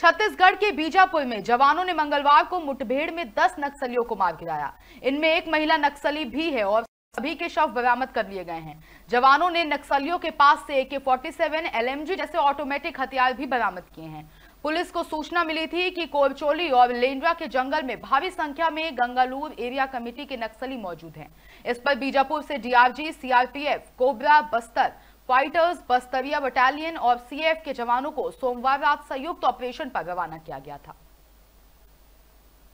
छत्तीसगढ़ के बीजापुर में जवानों ने मंगलवार को मुठभेड़ में 10 नक्सलियों को मार गिराया इनमें एक महिला नक्सली भी है और सभी के शव बरामद कर लिए गए हैं जवानों ने नक्सलियों के पास से एके 47 एलएमजी जैसे ऑटोमेटिक हथियार भी बरामद किए हैं पुलिस को सूचना मिली थी कि कोरचोली और लेंड्रा के जंगल में भारी संख्या में गंगालूर एरिया कमेटी के नक्सली मौजूद हैं इस पर बीजापुर से DRG CRPF COBRA Bastar fighters Bastariya battalion और सीएएफ के जवानों को सोमवार रात संयुक्त ऑपरेशन पर रवाना किया गया था